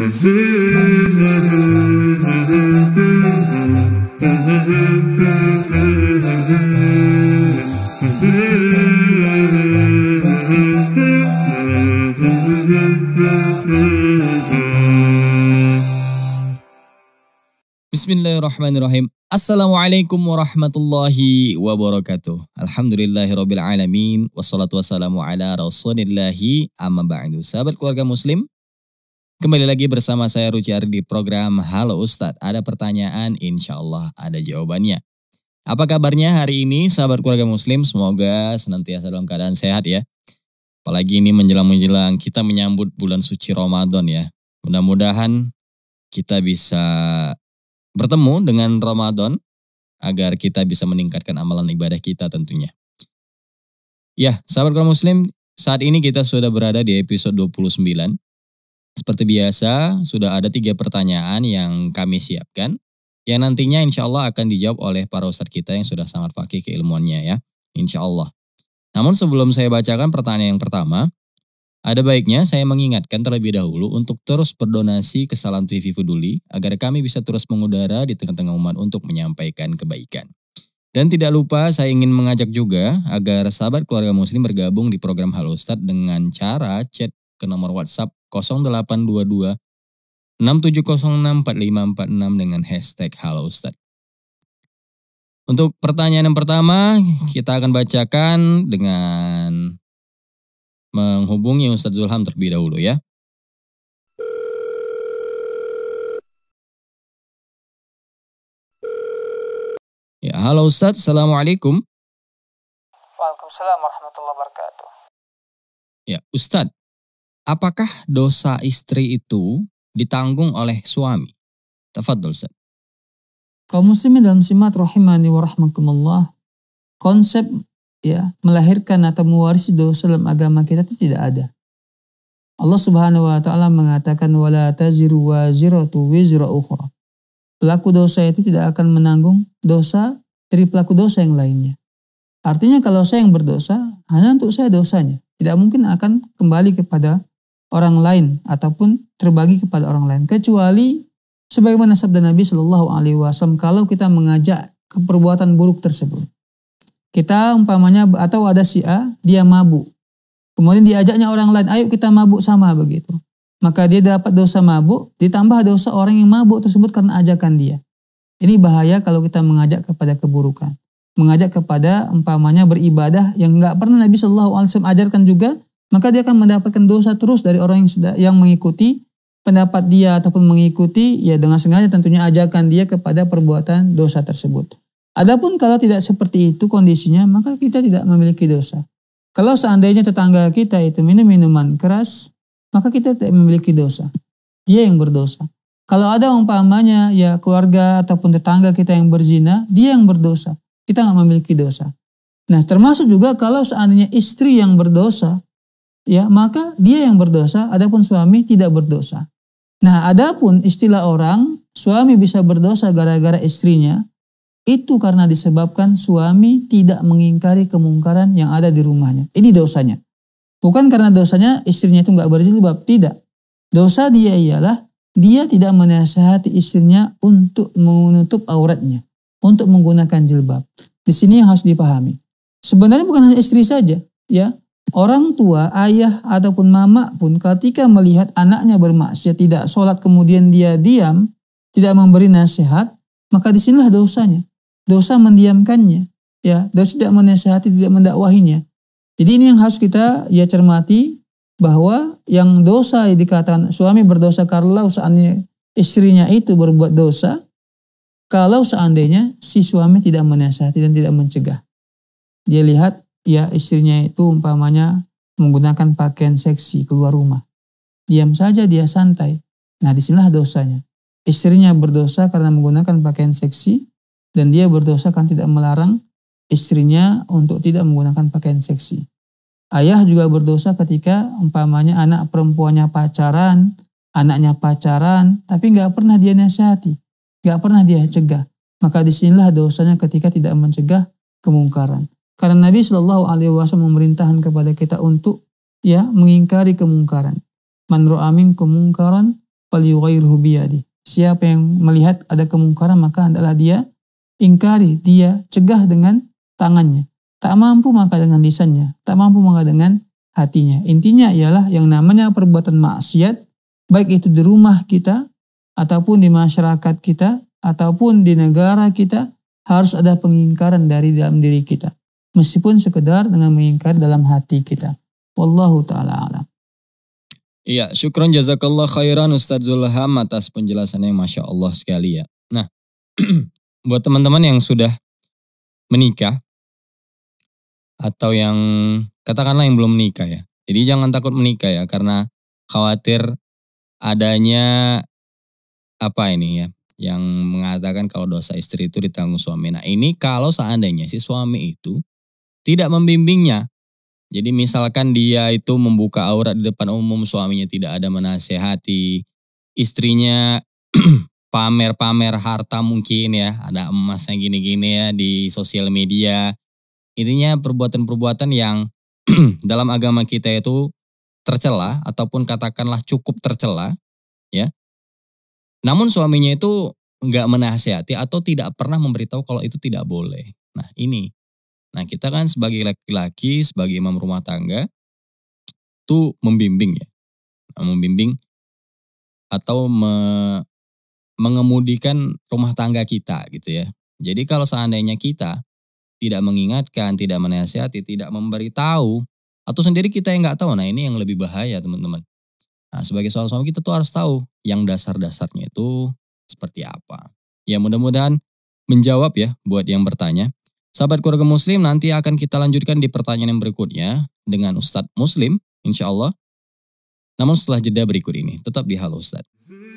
بسم الله الرحمن الرحيم السلام عليكم ورحمة الله وبركاته الحمد لله رب العالمين والصلاة والسلام على رسول الله أما بعد سابق keluarga مسلم Kembali lagi bersama saya Rujar di program Halo Ustadz. Ada pertanyaan, insya Allah ada jawabannya. Apa kabarnya hari ini sahabat keluarga muslim? Semoga senantiasa dalam keadaan sehat ya. Apalagi ini menjelang-menjelang kita menyambut bulan suci Ramadan ya. Mudah-mudahan kita bisa bertemu dengan Ramadan agar kita bisa meningkatkan amalan ibadah kita tentunya. Ya, sahabat keluarga muslim, saat ini kita sudah berada di episode 29 seperti biasa, sudah ada tiga pertanyaan yang kami siapkan. Yang nantinya insya Allah akan dijawab oleh para ustadz kita yang sudah sangat pakai keilmuannya ya. Insya Allah. Namun sebelum saya bacakan pertanyaan yang pertama, ada baiknya saya mengingatkan terlebih dahulu untuk terus berdonasi ke Salam TV Peduli agar kami bisa terus mengudara di tengah-tengah umat untuk menyampaikan kebaikan. Dan tidak lupa saya ingin mengajak juga agar sahabat keluarga muslim bergabung di program Halo Ustadz dengan cara chat ke nomor WhatsApp 0822 67064546 dengan hashtag Halo Ustaz. Untuk pertanyaan yang pertama, kita akan bacakan dengan menghubungi Ustadz Zulham terlebih dahulu ya. Ya, halo Ustaz, Assalamualaikum. Waalaikumsalam warahmatullahi wabarakatuh. Ya, Ustadz, Apakah dosa istri itu ditanggung oleh suami? Tafadul, Ustaz. Kaum muslimin dan muslimat rahimani wa rahmakumullah. Konsep ya melahirkan atau mewarisi dosa dalam agama kita itu tidak ada. Allah Subhanahu wa taala mengatakan wala taziru waziratu wizra ukhra. Pelaku dosa itu tidak akan menanggung dosa dari pelaku dosa yang lainnya. Artinya kalau saya yang berdosa, hanya untuk saya dosanya. Tidak mungkin akan kembali kepada orang lain ataupun terbagi kepada orang lain kecuali sebagaimana sabda Nabi Shallallahu Alaihi Wasallam kalau kita mengajak ke perbuatan buruk tersebut kita umpamanya atau ada si A dia mabuk kemudian diajaknya orang lain ayo kita mabuk sama begitu maka dia dapat dosa mabuk ditambah dosa orang yang mabuk tersebut karena ajakan dia ini bahaya kalau kita mengajak kepada keburukan mengajak kepada umpamanya beribadah yang nggak pernah Nabi Shallallahu Alaihi Wasallam ajarkan juga maka dia akan mendapatkan dosa terus dari orang yang sudah yang mengikuti pendapat dia ataupun mengikuti ya dengan sengaja tentunya ajakan dia kepada perbuatan dosa tersebut. Adapun kalau tidak seperti itu kondisinya maka kita tidak memiliki dosa. Kalau seandainya tetangga kita itu minum minuman keras maka kita tidak memiliki dosa. Dia yang berdosa. Kalau ada umpamanya ya keluarga ataupun tetangga kita yang berzina, dia yang berdosa. Kita nggak memiliki dosa. Nah termasuk juga kalau seandainya istri yang berdosa, ya maka dia yang berdosa adapun suami tidak berdosa. Nah, adapun istilah orang suami bisa berdosa gara-gara istrinya itu karena disebabkan suami tidak mengingkari kemungkaran yang ada di rumahnya. Ini dosanya. Bukan karena dosanya istrinya itu nggak berjilbab, tidak. Dosa dia ialah dia tidak menasehati istrinya untuk menutup auratnya, untuk menggunakan jilbab. Di sini yang harus dipahami. Sebenarnya bukan hanya istri saja, ya. Orang tua, ayah ataupun mama pun ketika melihat anaknya bermaksiat tidak sholat kemudian dia diam, tidak memberi nasihat, maka disinilah dosanya. Dosa mendiamkannya, ya, dosa tidak menasihati, tidak mendakwahinya. Jadi ini yang harus kita ya cermati bahwa yang dosa yang dikatakan suami berdosa karena seandainya istrinya itu berbuat dosa, kalau seandainya si suami tidak menasihati dan tidak mencegah. Dia lihat Ya istrinya itu umpamanya menggunakan pakaian seksi keluar rumah. Diam saja dia santai. Nah disinilah dosanya. Istrinya berdosa karena menggunakan pakaian seksi dan dia berdosa karena tidak melarang istrinya untuk tidak menggunakan pakaian seksi. Ayah juga berdosa ketika umpamanya anak perempuannya pacaran, anaknya pacaran, tapi nggak pernah dia nasihati, nggak pernah dia cegah. Maka disinilah dosanya ketika tidak mencegah kemungkaran. Karena Nabi Shallallahu Alaihi Wasallam memerintahkan kepada kita untuk ya mengingkari kemungkaran. Man ro'amim kemungkaran falyughayyirhu biyadi. Siapa yang melihat ada kemungkaran maka adalah dia ingkari, dia cegah dengan tangannya. Tak mampu maka dengan lisannya, tak mampu maka dengan hatinya. Intinya ialah yang namanya perbuatan maksiat, baik itu di rumah kita, ataupun di masyarakat kita, ataupun di negara kita, harus ada pengingkaran dari dalam diri kita meskipun sekedar dengan mengingkar dalam hati kita. Wallahu taala alam. Iya, syukron jazakallah khairan Ustaz Zulham atas penjelasannya yang Masya Allah sekali ya. Nah, buat teman-teman yang sudah menikah, atau yang katakanlah yang belum menikah ya. Jadi jangan takut menikah ya, karena khawatir adanya apa ini ya, yang mengatakan kalau dosa istri itu ditanggung suami. Nah ini kalau seandainya si suami itu tidak membimbingnya. Jadi misalkan dia itu membuka aurat di depan umum, suaminya tidak ada menasehati, istrinya pamer-pamer harta mungkin ya, ada emas emasnya gini-gini ya di sosial media. Intinya perbuatan-perbuatan yang dalam agama kita itu tercela ataupun katakanlah cukup tercela ya. Namun suaminya itu nggak menasehati atau tidak pernah memberitahu kalau itu tidak boleh. Nah ini Nah kita kan sebagai laki-laki, sebagai imam rumah tangga, itu membimbing ya. Nah, membimbing atau me, mengemudikan rumah tangga kita gitu ya. Jadi kalau seandainya kita tidak mengingatkan, tidak menasihati, tidak memberitahu, atau sendiri kita yang nggak tahu, nah ini yang lebih bahaya teman-teman. Nah sebagai seorang suami kita tuh harus tahu yang dasar-dasarnya itu seperti apa. Ya mudah-mudahan menjawab ya buat yang bertanya. Sahabat keluarga muslim, nanti akan kita lanjutkan di pertanyaan yang berikutnya dengan Ustadz Muslim, insya Allah. Namun setelah jeda berikut ini, tetap di Halo Ustadz.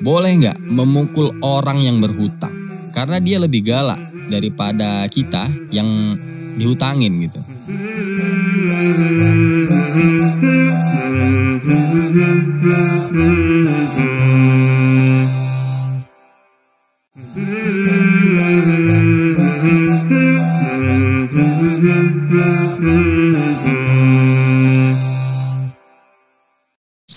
Boleh nggak memukul orang yang berhutang? Karena dia lebih galak daripada kita yang dihutangin gitu.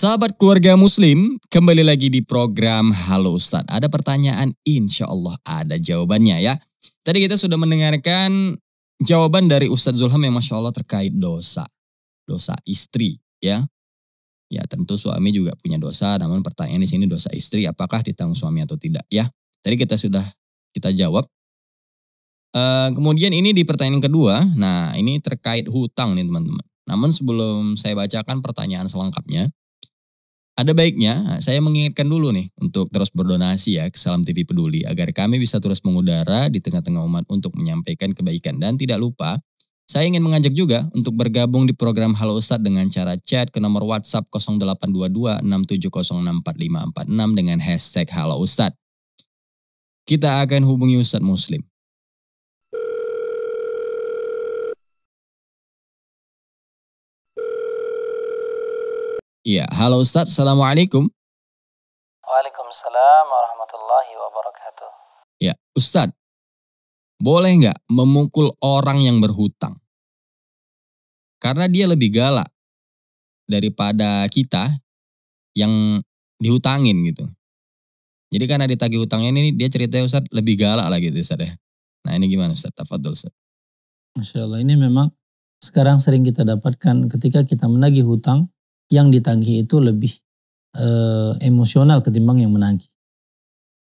Sahabat keluarga muslim, kembali lagi di program Halo Ustadz. Ada pertanyaan, insya Allah ada jawabannya ya. Tadi kita sudah mendengarkan jawaban dari Ustadz Zulham yang Masya Allah terkait dosa. Dosa istri ya. Ya tentu suami juga punya dosa, namun pertanyaan di sini dosa istri apakah ditanggung suami atau tidak ya. Tadi kita sudah kita jawab. E, kemudian ini di pertanyaan kedua, nah ini terkait hutang nih teman-teman. Namun sebelum saya bacakan pertanyaan selengkapnya, ada baiknya saya mengingatkan dulu nih untuk terus berdonasi ya ke Salam TV Peduli agar kami bisa terus mengudara di tengah-tengah umat untuk menyampaikan kebaikan dan tidak lupa saya ingin mengajak juga untuk bergabung di program Halo Ustadz dengan cara chat ke nomor WhatsApp 0822 dengan hashtag Halo Ustadz. Kita akan hubungi Ustadz Muslim Iya, halo Ustaz, Assalamualaikum. Waalaikumsalam warahmatullahi wabarakatuh. Ya, Ustaz, boleh nggak memukul orang yang berhutang? Karena dia lebih galak daripada kita yang dihutangin gitu. Jadi karena ditagih hutangnya ini dia ceritanya Ustaz lebih galak lah gitu Ustaz ya. Nah ini gimana Ustaz? Tafadul. Ustaz. Masya Allah ini memang sekarang sering kita dapatkan ketika kita menagih hutang yang ditagih itu lebih e, emosional ketimbang yang menagih.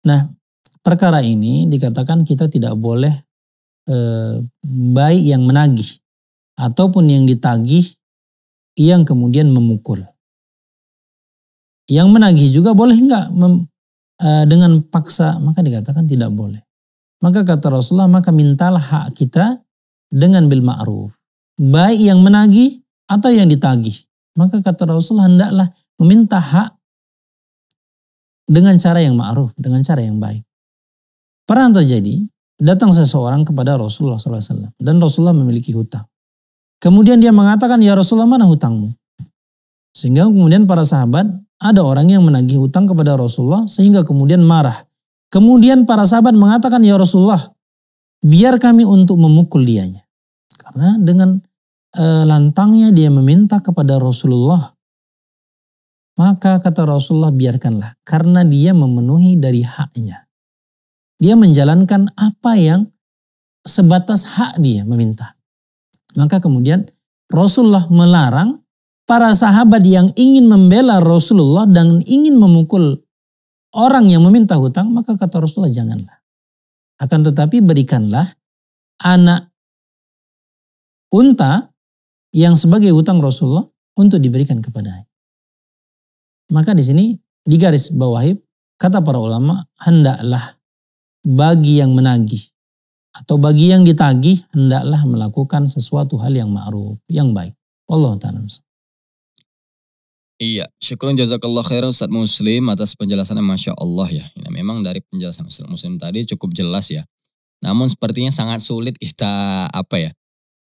Nah, perkara ini dikatakan kita tidak boleh e, baik yang menagih ataupun yang ditagih yang kemudian memukul. Yang menagih juga boleh enggak mem, e, dengan paksa, maka dikatakan tidak boleh. Maka kata Rasulullah, maka mintalah hak kita dengan bil ma'ruf. Baik yang menagih atau yang ditagih. Maka kata Rasul hendaklah meminta hak dengan cara yang ma'ruf, dengan cara yang baik. Pernah terjadi, datang seseorang kepada Rasulullah SAW dan Rasulullah memiliki hutang. Kemudian dia mengatakan, ya Rasulullah mana hutangmu? Sehingga kemudian para sahabat, ada orang yang menagih hutang kepada Rasulullah sehingga kemudian marah. Kemudian para sahabat mengatakan, ya Rasulullah, biar kami untuk memukul dianya. Karena dengan Eh, lantangnya dia meminta kepada Rasulullah, maka kata Rasulullah biarkanlah karena dia memenuhi dari haknya. Dia menjalankan apa yang sebatas hak dia meminta. Maka kemudian Rasulullah melarang para sahabat yang ingin membela Rasulullah dan ingin memukul orang yang meminta hutang, maka kata Rasulullah janganlah. Akan tetapi berikanlah anak unta yang sebagai hutang Rasulullah untuk diberikan kepada, Maka di sini di garis bawahi kata para ulama hendaklah bagi yang menagih atau bagi yang ditagih hendaklah melakukan sesuatu hal yang ma'ruf, yang baik. Allah taala. Iya, syukur jazakallah khairan Ustaz Muslim atas penjelasannya Masya Allah ya. Nah, memang dari penjelasan Ustaz Muslim tadi cukup jelas ya. Namun sepertinya sangat sulit kita apa ya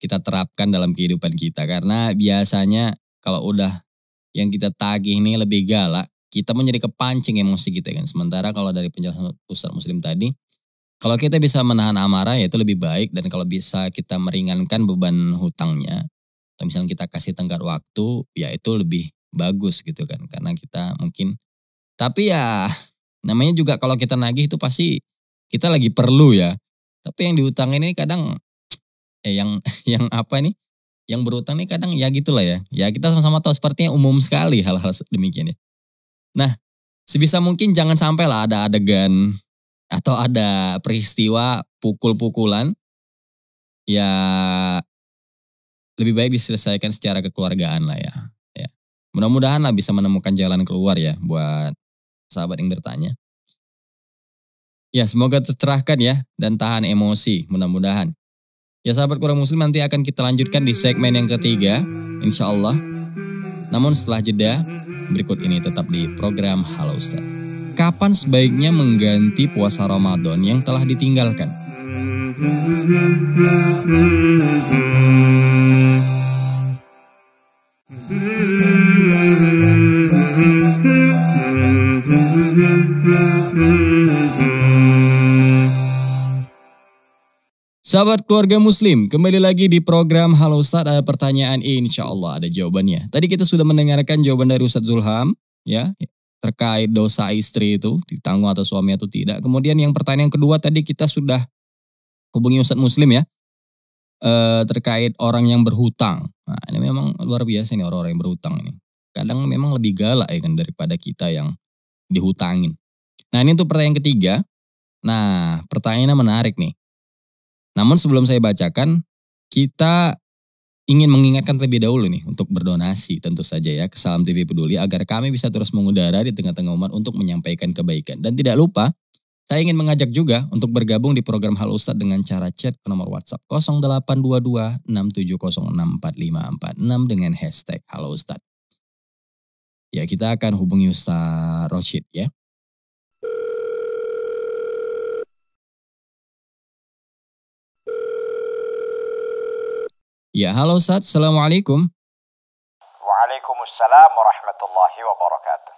kita terapkan dalam kehidupan kita karena biasanya kalau udah yang kita tagih ini lebih galak kita menjadi kepancing emosi kita kan sementara kalau dari penjelasan Ustaz Muslim tadi kalau kita bisa menahan amarah ya itu lebih baik dan kalau bisa kita meringankan beban hutangnya atau misalnya kita kasih tenggat waktu ya itu lebih bagus gitu kan karena kita mungkin tapi ya namanya juga kalau kita nagih itu pasti kita lagi perlu ya tapi yang diutang ini kadang eh yang yang apa nih? Yang berutang nih kadang ya gitulah ya. Ya kita sama-sama tahu sepertinya umum sekali hal-hal demikian ya. Nah, sebisa mungkin jangan sampai lah ada adegan atau ada peristiwa pukul-pukulan ya lebih baik diselesaikan secara kekeluargaan lah ya. ya. Mudah-mudahan lah bisa menemukan jalan keluar ya buat sahabat yang bertanya. Ya semoga tercerahkan ya dan tahan emosi mudah-mudahan. Ya sahabat kurang muslim nanti akan kita lanjutkan di segmen yang ketiga insya Allah. Namun setelah jeda, berikut ini tetap di program Halo Ustaz. Kapan sebaiknya mengganti puasa Ramadan yang telah ditinggalkan? Sahabat keluarga muslim, kembali lagi di program Halo Ustadz ada pertanyaan insya Allah ada jawabannya. Tadi kita sudah mendengarkan jawaban dari Ustadz Zulham ya terkait dosa istri itu ditanggung atau suami atau tidak. Kemudian yang pertanyaan kedua tadi kita sudah hubungi Ustadz Muslim ya eh, terkait orang yang berhutang. Nah, ini memang luar biasa nih orang-orang yang berhutang ini. Kadang memang lebih galak ya kan daripada kita yang dihutangin. Nah ini untuk pertanyaan ketiga. Nah pertanyaannya menarik nih. Namun sebelum saya bacakan, kita ingin mengingatkan terlebih dahulu nih untuk berdonasi tentu saja ya ke Salam TV Peduli agar kami bisa terus mengudara di tengah-tengah umat untuk menyampaikan kebaikan. Dan tidak lupa, saya ingin mengajak juga untuk bergabung di program Halo Ustadz dengan cara chat ke nomor WhatsApp 0822 dengan hashtag Halo Ustadz. Ya kita akan hubungi Ustadz Rochid ya. Ya, halo Ustaz. Assalamualaikum. Waalaikumsalam warahmatullahi wabarakatuh.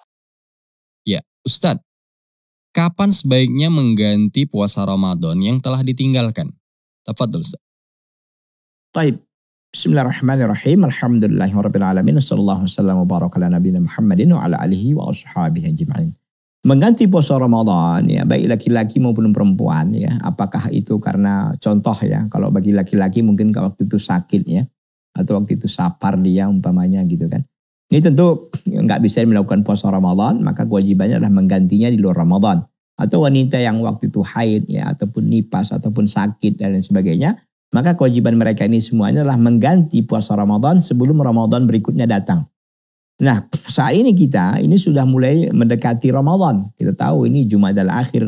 Ya, Ustaz. Kapan sebaiknya mengganti puasa Ramadan yang telah ditinggalkan? Tafadhol Ustaz. Baik. Bismillahirrahmanirrahim. Alhamdulillahirabbil alamin. Wassallallahu wasallam wa baraka ala nabiyina Muhammadin wa ala alihi wa ashabihi ajma'in mengganti puasa Ramadan ya baik laki-laki maupun perempuan ya apakah itu karena contoh ya kalau bagi laki-laki mungkin kalau waktu itu sakit ya atau waktu itu sapar dia umpamanya gitu kan ini tentu nggak bisa melakukan puasa Ramadan maka kewajibannya adalah menggantinya di luar Ramadan atau wanita yang waktu itu haid ya ataupun nipas ataupun sakit dan lain sebagainya maka kewajiban mereka ini semuanya adalah mengganti puasa Ramadan sebelum Ramadan berikutnya datang Nah saat ini kita ini sudah mulai mendekati Ramadan. Kita tahu ini Jumada akhir,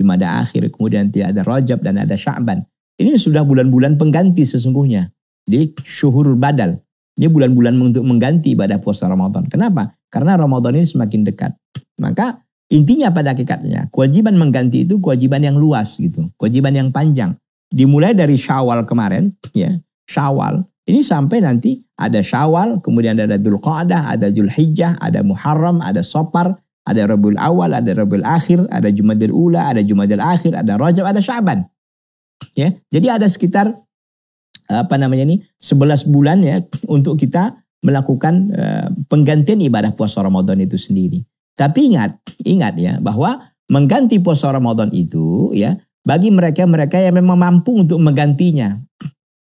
Jumada akhir, kemudian tidak ada Rajab dan ada Sya'ban. Ini sudah bulan-bulan pengganti sesungguhnya. Jadi syuhur badal. Ini bulan-bulan untuk mengganti ibadah puasa Ramadan. Kenapa? Karena Ramadan ini semakin dekat. Maka intinya pada hakikatnya kewajiban mengganti itu kewajiban yang luas gitu. Kewajiban yang panjang. Dimulai dari Syawal kemarin ya. Syawal ini sampai nanti ada Syawal, kemudian ada Dzulqa'dah, ada Zulhijjah, ada Muharram, ada Sopar, ada Rabiul Awal, ada Rabiul Akhir, ada Jumadil Ula, ada Jumadil Akhir, ada Rajab, ada Syaban. Ya, jadi ada sekitar apa namanya ini 11 bulan ya untuk kita melakukan uh, penggantian ibadah puasa Ramadan itu sendiri. Tapi ingat, ingat ya bahwa mengganti puasa Ramadan itu ya bagi mereka-mereka yang memang mampu untuk menggantinya.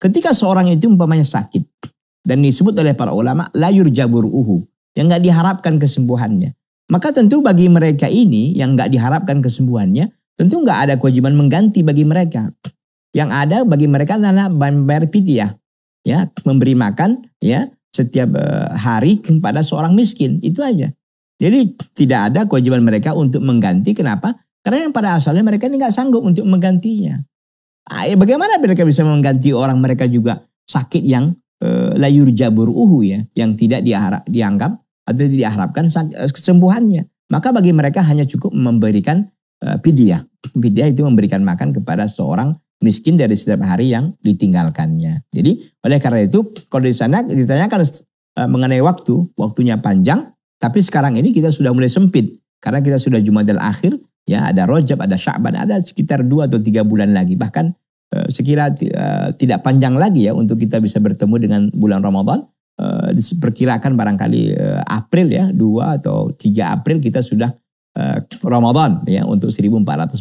Ketika seorang itu umpamanya sakit dan disebut oleh para ulama layur jabur uhu yang nggak diharapkan kesembuhannya. Maka tentu bagi mereka ini yang nggak diharapkan kesembuhannya, tentu nggak ada kewajiban mengganti bagi mereka. Yang ada bagi mereka adalah membayar fidyah, ya memberi makan ya setiap eh, hari kepada seorang miskin itu aja. Jadi tidak ada kewajiban mereka untuk mengganti. Kenapa? Karena yang pada asalnya mereka ini nggak sanggup untuk menggantinya. Ah, ya, bagaimana mereka bisa mengganti orang mereka juga sakit yang eh, layur jabur uhu ya, yang tidak diharap, dianggap atau tidak diharapkan eh, kesembuhannya. Maka bagi mereka hanya cukup memberikan eh, pidiah. itu memberikan makan kepada seorang miskin dari setiap hari yang ditinggalkannya. Jadi oleh karena itu kalau di sana ditanyakan eh, mengenai waktu, waktunya panjang, tapi sekarang ini kita sudah mulai sempit karena kita sudah Jumadil akhir Ya, ada Rojab, ada Sya'ban, ada sekitar dua atau tiga bulan lagi. Bahkan eh, sekira eh, tidak panjang lagi ya untuk kita bisa bertemu dengan bulan Ramadan. Uh, diperkirakan barangkali April ya, dua atau tiga April kita sudah Ramadan ya untuk 1443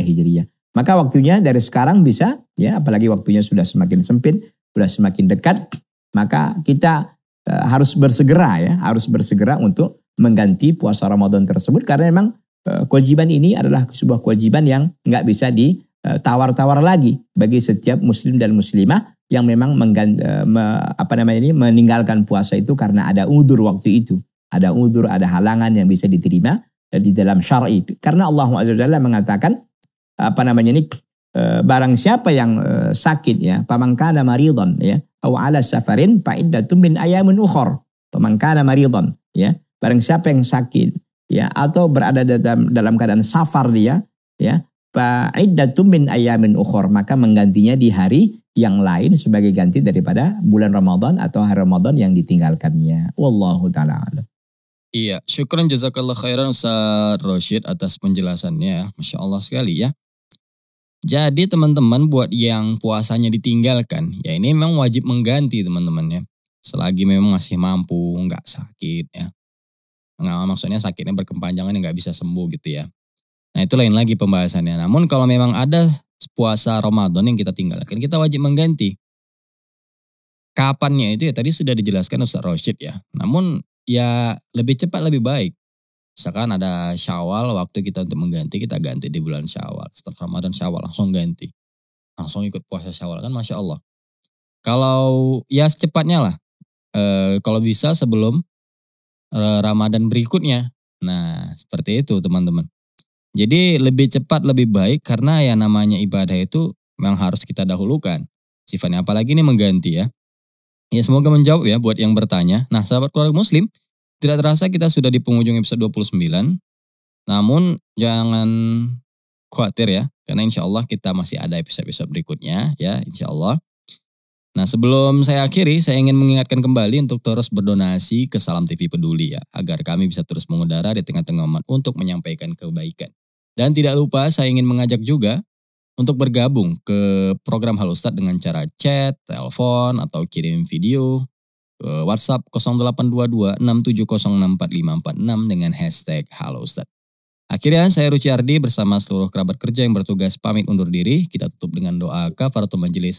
Hijriah. Maka waktunya dari sekarang bisa ya, apalagi waktunya sudah semakin sempit, sudah semakin dekat, maka kita harus bersegera ya, harus bersegera untuk mengganti puasa Ramadan tersebut karena memang Eh, kewajiban ini adalah sebuah kewajiban yang nggak bisa ditawar-tawar lagi bagi setiap muslim dan muslimah yang memang menggan, eh, me, apa namanya ini meninggalkan puasa itu karena ada udur waktu itu ada udur ada halangan yang bisa diterima eh, di dalam syar'i karena Allah Taala mengatakan apa namanya ini barang siapa yang sakit ya pamangkana maridon ya au ala safarin fa min ayamin ukhor pamangkana maridon ya barang siapa yang sakit ya atau berada dalam dalam keadaan safar dia ya itu min ayamin ukhor maka menggantinya di hari yang lain sebagai ganti daripada bulan Ramadan atau hari Ramadan yang ditinggalkannya wallahu taala alam Iya, syukran jazakallah khairan Ustaz Roshid atas penjelasannya. Ya. Masya Allah sekali ya. Jadi teman-teman buat yang puasanya ditinggalkan, ya ini memang wajib mengganti teman-teman ya. Selagi memang masih mampu, nggak sakit ya. Nah, maksudnya sakitnya berkepanjangan yang nggak bisa sembuh gitu ya. Nah itu lain lagi pembahasannya. Namun kalau memang ada puasa Ramadan yang kita tinggalkan, kita wajib mengganti. Kapannya itu ya tadi sudah dijelaskan Ustaz Rashid ya. Namun ya lebih cepat lebih baik. Misalkan ada syawal, waktu kita untuk mengganti, kita ganti di bulan syawal. Setelah Ramadan syawal, langsung ganti. Langsung ikut puasa syawal, kan Masya Allah. Kalau ya secepatnya lah. E, kalau bisa sebelum Ramadan berikutnya. Nah, seperti itu teman-teman. Jadi lebih cepat lebih baik karena ya namanya ibadah itu memang harus kita dahulukan. Sifatnya apalagi ini mengganti ya. Ya semoga menjawab ya buat yang bertanya. Nah, sahabat keluarga muslim, tidak terasa kita sudah di penghujung episode 29. Namun jangan khawatir ya, karena insya Allah kita masih ada episode-episode berikutnya ya insya Allah. Nah sebelum saya akhiri, saya ingin mengingatkan kembali untuk terus berdonasi ke Salam TV Peduli ya, agar kami bisa terus mengudara di tengah-tengah umat untuk menyampaikan kebaikan. Dan tidak lupa saya ingin mengajak juga untuk bergabung ke program Halo dengan cara chat, telepon, atau kirim video ke eh, WhatsApp 0822 dengan hashtag Halo Akhirnya saya Ruci Ardi bersama seluruh kerabat kerja yang bertugas pamit undur diri. Kita tutup dengan doa kafaratul majelis.